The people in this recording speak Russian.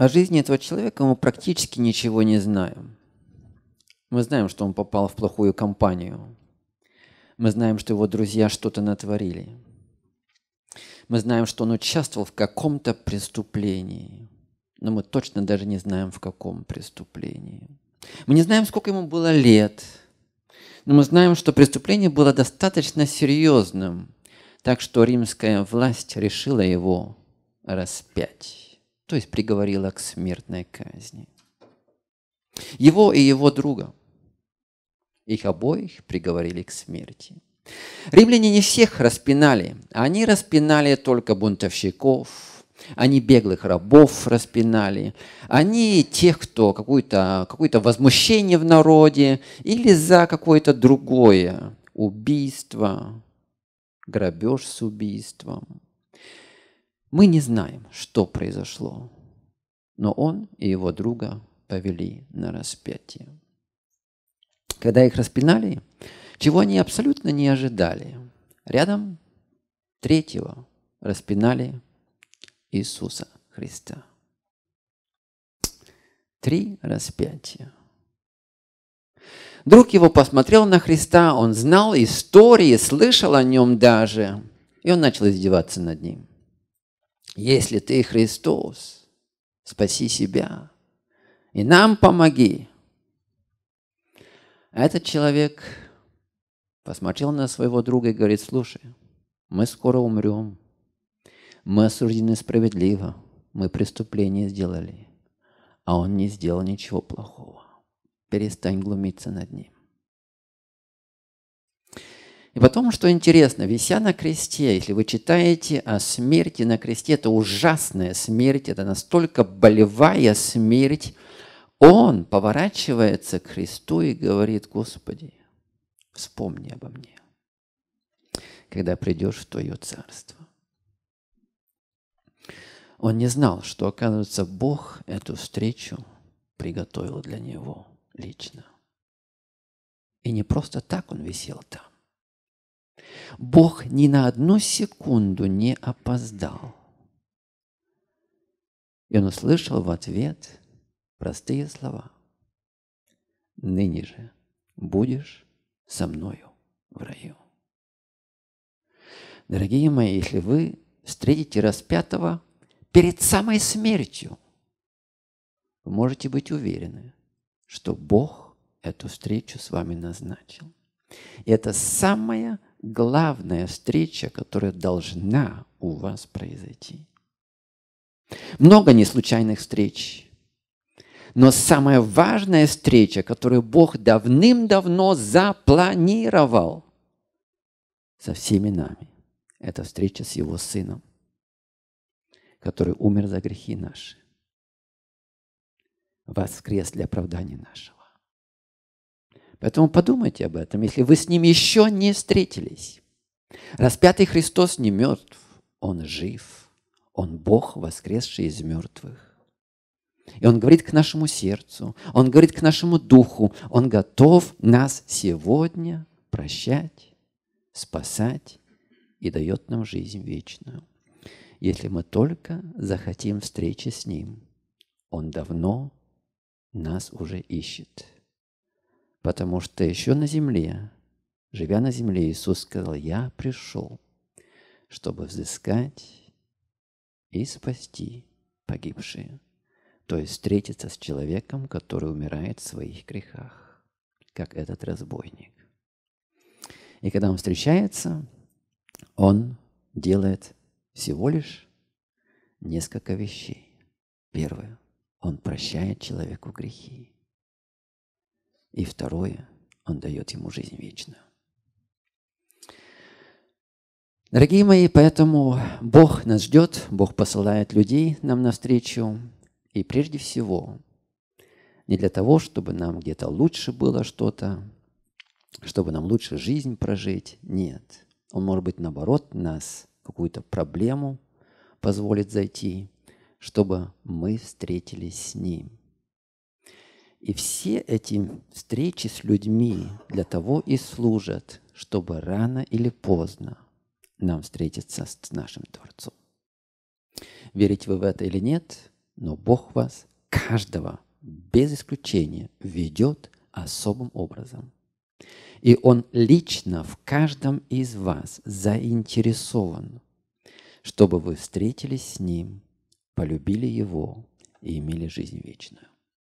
О жизни этого человека мы практически ничего не знаем. Мы знаем, что он попал в плохую компанию. Мы знаем, что его друзья что-то натворили. Мы знаем, что он участвовал в каком-то преступлении. Но мы точно даже не знаем, в каком преступлении. Мы не знаем, сколько ему было лет. Но мы знаем, что преступление было достаточно серьезным. Так что римская власть решила его распять то есть приговорила к смертной казни. Его и его друга. Их обоих приговорили к смерти. Римляне не всех распинали, они распинали только бунтовщиков, они беглых рабов распинали, они тех, кто какое-то какое возмущение в народе или за какое-то другое убийство, грабеж с убийством. Мы не знаем, что произошло, но он и его друга повели на распятие. Когда их распинали, чего они абсолютно не ожидали, рядом третьего распинали Иисуса Христа. Три распятия. Друг его посмотрел на Христа, он знал истории, слышал о нем даже, и он начал издеваться над ним. Если ты Христос, спаси себя и нам помоги. Этот человек посмотрел на своего друга и говорит, слушай, мы скоро умрем, мы осуждены справедливо, мы преступление сделали, а он не сделал ничего плохого. Перестань глумиться над ним. И потом, что интересно, вися на кресте, если вы читаете о смерти на кресте, это ужасная смерть, это настолько болевая смерть, он поворачивается к Христу и говорит, «Господи, вспомни обо мне, когда придешь в Твое Царство». Он не знал, что, оказывается, Бог эту встречу приготовил для него лично. И не просто так он висел там. Бог ни на одну секунду не опоздал. И он услышал в ответ простые слова. «Ныне же будешь со мною в раю». Дорогие мои, если вы встретите распятого перед самой смертью, вы можете быть уверены, что Бог эту встречу с вами назначил. И это самое главная встреча, которая должна у вас произойти. Много неслучайных встреч. Но самая важная встреча, которую Бог давным-давно запланировал со всеми нами, это встреча с Его Сыном, который умер за грехи наши, воскрес для оправдания нашего. Поэтому подумайте об этом, если вы с ним еще не встретились. Распятый Христос не мертв, он жив, он Бог, воскресший из мертвых. И он говорит к нашему сердцу, он говорит к нашему духу, он готов нас сегодня прощать, спасать и дает нам жизнь вечную. Если мы только захотим встречи с ним, он давно нас уже ищет потому что еще на земле, живя на земле, Иисус сказал, «Я пришел, чтобы взыскать и спасти погибшие». То есть встретиться с человеком, который умирает в своих грехах, как этот разбойник. И когда он встречается, он делает всего лишь несколько вещей. Первое. Он прощает человеку грехи. И второе, он дает ему жизнь вечную. Дорогие мои, поэтому Бог нас ждет, Бог посылает людей нам навстречу. И прежде всего, не для того, чтобы нам где-то лучше было что-то, чтобы нам лучше жизнь прожить. Нет. Он, может быть, наоборот, нас какую-то проблему позволит зайти, чтобы мы встретились с Ним. И все эти встречи с людьми для того и служат, чтобы рано или поздно нам встретиться с нашим Творцом. Верите вы в это или нет, но Бог вас, каждого, без исключения, ведет особым образом. И Он лично в каждом из вас заинтересован, чтобы вы встретились с Ним, полюбили Его и имели жизнь вечную.